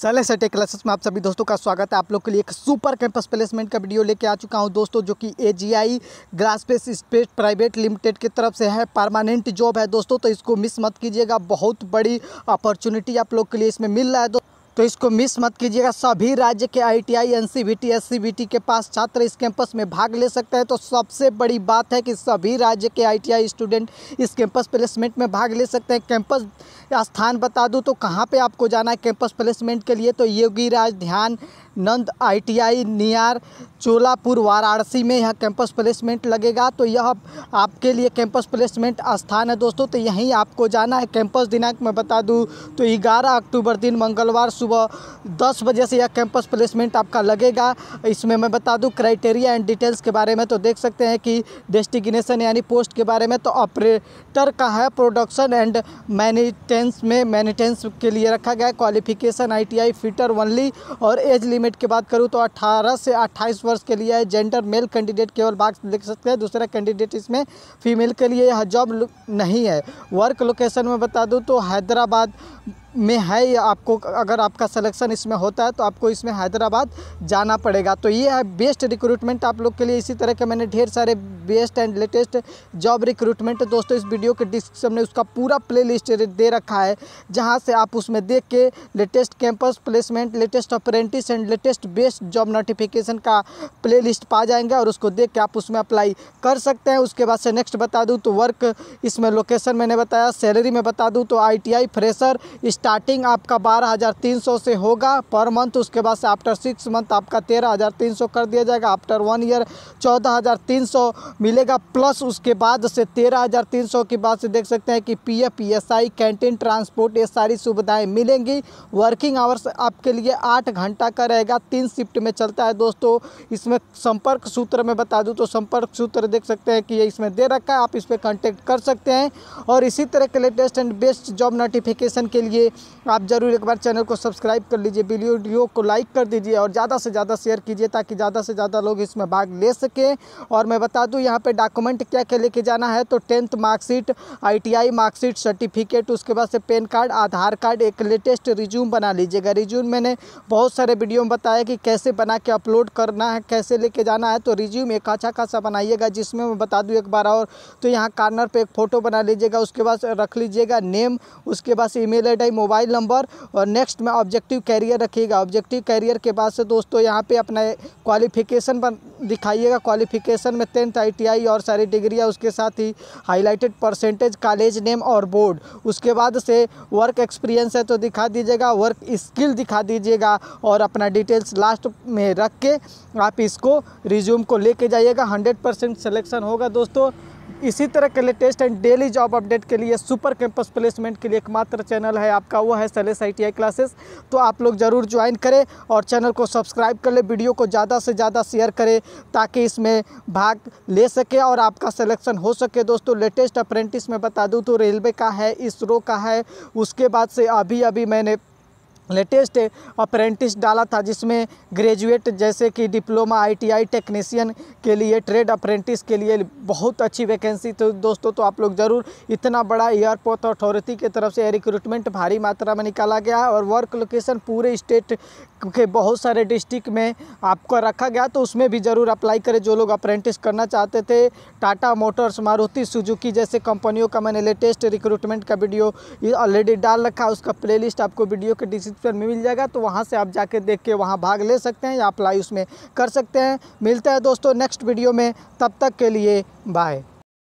सले सटे क्लासेस में आप सभी दोस्तों का स्वागत है आप लोग के लिए एक सुपर कैंपस प्लेसमेंट का वीडियो लेके आ चुका हूं दोस्तों जो कि ए जी आई ग्रासपेस स्पेस प्राइवेट लिमिटेड की तरफ से है परमानेंट जॉब है दोस्तों तो इसको मिस मत कीजिएगा बहुत बड़ी अपॉर्चुनिटी आप लोग के लिए इसमें मिल रहा है दोस्तों तो इसको मिस मत कीजिएगा सभी राज्य के I T I N C V T S C V T के पास छात्र इस कैंपस में भाग ले सकते हैं तो सबसे बड़ी बात है कि सभी राज्य के आई टी आई स्टूडेंट इस कैंपस प्लेसमेंट में भाग ले सकते हैं कैंपस स्थान बता दूँ तो कहाँ पर आपको जाना है कैंपस प्लेसमेंट के लिए तो योगी राज ध्यान नंद आईटीआई नियार चोलापुर वाराणसी में यह कैंपस प्लेसमेंट लगेगा तो यह आपके लिए कैंपस प्लेसमेंट स्थान है दोस्तों तो यहीं आपको जाना है कैंपस दिनांक मैं बता दूं तो 11 अक्टूबर दिन मंगलवार सुबह 10 बजे से यह कैंपस प्लेसमेंट आपका लगेगा इसमें मैं बता दूं क्राइटेरिया एंड डिटेल्स के बारे में तो देख सकते हैं कि डेस्टिग्नेशन यानी पोस्ट के बारे में तो ऑपरेटर का है प्रोडक्शन एंड मैनीटेंस में मैनीटेंस के लिए रखा गया क्वालिफिकेशन आई फिटर वनली और एज लिमिट लिमिट की बात करूँ तो 18 से 28 वर्ष के लिए जेंडर मेल कैंडिडेट केवल बाग लिख सकते हैं दूसरा कैंडिडेट इसमें फीमेल के लिए यह जॉब नहीं है वर्क लोकेशन में बता दूँ तो हैदराबाद में है या आपको अगर आपका सिलेक्शन इसमें होता है तो आपको इसमें हैदराबाद जाना पड़ेगा तो ये है बेस्ट रिक्रूटमेंट आप लोग के लिए इसी तरह के मैंने ढेर सारे best and latest job recruitment दोस्तों इस वीडियो के डिस्क्रिप्शन में उसका पूरा प्ले दे रखा है जहाँ से आप उसमें देख के latest campus placement latest apprentice and latest best job notification का प्लेलिस्ट पा जाएंगे और उसको देख के आप उसमें अप्लाई कर सकते हैं उसके बाद से नेक्स्ट बता दूँ तो वर्क इसमें लोकेशन मैंने बताया सैलरी में बता दूँ तो आई फ्रेशर इस स्टार्टिंग आपका बारह हज़ार तीन सौ से होगा पर मंथ उसके बाद से आफ्टर सिक्स मंथ आपका तेरह हज़ार तीन सौ कर दिया जाएगा आफ्टर वन ईयर चौदह हज़ार तीन सौ मिलेगा प्लस उसके बाद से तेरह हज़ार तीन सौ के बाद से देख सकते हैं कि P F E S I canteen transport ये सारी सुविधाएँ मिलेंगी वर्किंग आवर्स आपके लिए आठ घंटा का रहेगा तीन शिफ्ट में चलता है दोस्तों इसमें संपर्क सूत्र में बता दूँ तो संपर्क सूत्र देख सकते हैं कि ये इसमें दे रखा है आप इस पर कॉन्टेक्ट कर सकते हैं और इसी तरह के latest and best job notification के लिए आप ज़रूर एक बार चैनल को सब्सक्राइब कर लीजिए वीडियो को लाइक कर दीजिए और ज़्यादा से ज़्यादा शेयर कीजिए ताकि ज़्यादा से ज़्यादा लोग इसमें भाग ले सकें और मैं बता दूँ यहाँ पर डॉक्यूमेंट क्या क्या लेके जाना है तो tenth marksheet I marksheet certificate उसके बाद से पेन कार्ड आधार कार्ड एक लेटेस्ट रिज्यूम बना लीजिएगा रिज्यूम मैंने बहुत सारे वीडियो में बताया कि कैसे बना के अपलोड करना है कैसे लेके जाना है तो रिज्यूम एक अच्छा खासा बनाइएगा जिसमें मैं बता दूँ एक बार और तो यहाँ कार्नर पर एक फ़ोटो बना लीजिएगा उसके बाद रख लीजिएगा नेम उसके बाद ईमेल आई मोबाइल नंबर और नेक्स्ट में ऑब्जेक्टिव कैरियर रखिएगा ऑब्जेक्टिव कैरियर के बाद से दोस्तों यहाँ पे अपना क्वालिफिकेशन पर दिखाइएगा क्वालिफिकेशन में टेंथ आईटीआई और सारी डिग्रियाँ उसके साथ ही हाईलाइटेड परसेंटेज कॉलेज नेम और बोर्ड उसके बाद से वर्क एक्सपीरियंस है तो दिखा दीजिएगा वर्क स्किल दिखा दीजिएगा और अपना डिटेल्स लास्ट में रख के आप इसको रिज्यूम को लेके जाइएगा हंड्रेड परसेंट होगा दोस्तों इसी तरह के latest and daily job update के लिए सुपर कैंपस प्लेसमेंट के लिए एकमात्र चैनल है आपका वो है सलेस आई क्लासेस तो आप लोग ज़रूर ज्वाइन करें और चैनल को सब्सक्राइब कर ले वीडियो को ज़्यादा से ज़्यादा शेयर करें ताकि इसमें भाग ले सके और आपका सिलेक्शन हो सके दोस्तों लेटेस्ट अप्रेंटिस में बता दूँ तो रेलवे का है इसरो का है उसके बाद से अभी अभी मैंने लेटेस्ट अप्रेंटिस डाला था जिसमें ग्रेजुएट जैसे कि डिप्लोमा आईटीआई टेक्नीशियन के लिए ट्रेड अप्रेंटिस के लिए बहुत अच्छी वैकेंसी तो दोस्तों तो आप लोग ज़रूर इतना बड़ा एयरपोर्ट अथॉरिटी की तरफ से रिक्रूटमेंट भारी मात्रा में निकाला गया है और वर्क लोकेशन पूरे स्टेट के बहुत सारे डिस्ट्रिक्ट में आपका रखा गया तो उसमें भी ज़रूर अप्लाई करें जो लोग अप्रेंटिस करना चाहते थे टाटा मोटर्स मारुति सुजुकी जैसे कंपनियों का मैंने लेटेस्ट रिक्रूटमेंट का वीडियो ऑलरेडी डाल रखा उसका प्लेलिस्ट आपको वीडियो के डिस्क्रिप डिस्क्रिप्शन में मिल जाएगा तो वहाँ से आप जाके देख के वहाँ भाग ले सकते हैं या अप्लाई उसमें कर सकते हैं मिलता है दोस्तों नेक्स्ट वीडियो में तब तक के लिए बाय